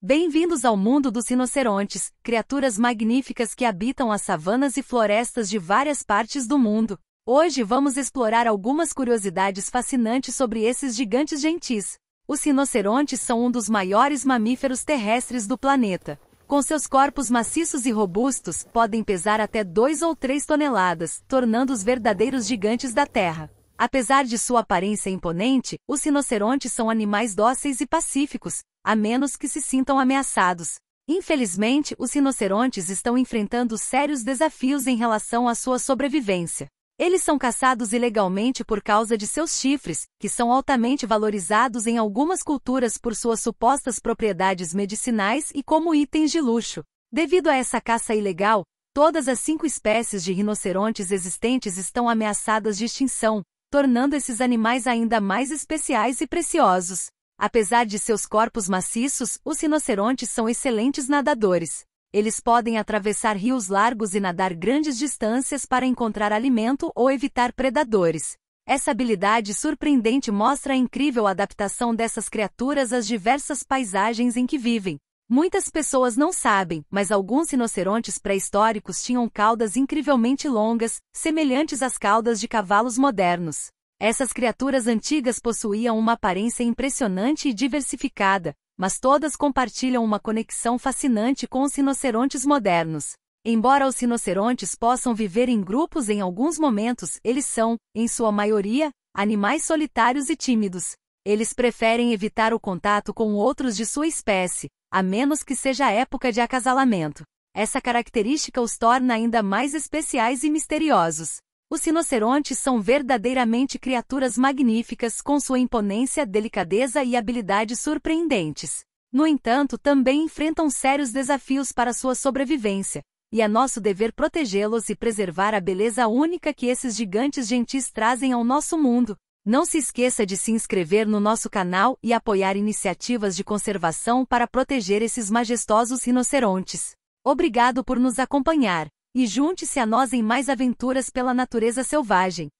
Bem-vindos ao mundo dos rinocerontes, criaturas magníficas que habitam as savanas e florestas de várias partes do mundo. Hoje vamos explorar algumas curiosidades fascinantes sobre esses gigantes gentis. Os rinocerontes são um dos maiores mamíferos terrestres do planeta. Com seus corpos maciços e robustos, podem pesar até 2 ou 3 toneladas, tornando-os verdadeiros gigantes da Terra. Apesar de sua aparência imponente, os rinocerontes são animais dóceis e pacíficos, a menos que se sintam ameaçados. Infelizmente, os rinocerontes estão enfrentando sérios desafios em relação à sua sobrevivência. Eles são caçados ilegalmente por causa de seus chifres, que são altamente valorizados em algumas culturas por suas supostas propriedades medicinais e como itens de luxo. Devido a essa caça ilegal, todas as cinco espécies de rinocerontes existentes estão ameaçadas de extinção, tornando esses animais ainda mais especiais e preciosos. Apesar de seus corpos maciços, os rinocerontes são excelentes nadadores. Eles podem atravessar rios largos e nadar grandes distâncias para encontrar alimento ou evitar predadores. Essa habilidade surpreendente mostra a incrível adaptação dessas criaturas às diversas paisagens em que vivem, Muitas pessoas não sabem, mas alguns rinocerontes pré-históricos tinham caudas incrivelmente longas, semelhantes às caudas de cavalos modernos. Essas criaturas antigas possuíam uma aparência impressionante e diversificada, mas todas compartilham uma conexão fascinante com os rinocerontes modernos. Embora os rinocerontes possam viver em grupos em alguns momentos, eles são, em sua maioria, animais solitários e tímidos. Eles preferem evitar o contato com outros de sua espécie, a menos que seja época de acasalamento. Essa característica os torna ainda mais especiais e misteriosos. Os rinocerontes são verdadeiramente criaturas magníficas com sua imponência, delicadeza e habilidades surpreendentes. No entanto, também enfrentam sérios desafios para sua sobrevivência, e é nosso dever protegê-los e preservar a beleza única que esses gigantes gentis trazem ao nosso mundo. Não se esqueça de se inscrever no nosso canal e apoiar iniciativas de conservação para proteger esses majestosos rinocerontes. Obrigado por nos acompanhar e junte-se a nós em mais aventuras pela natureza selvagem.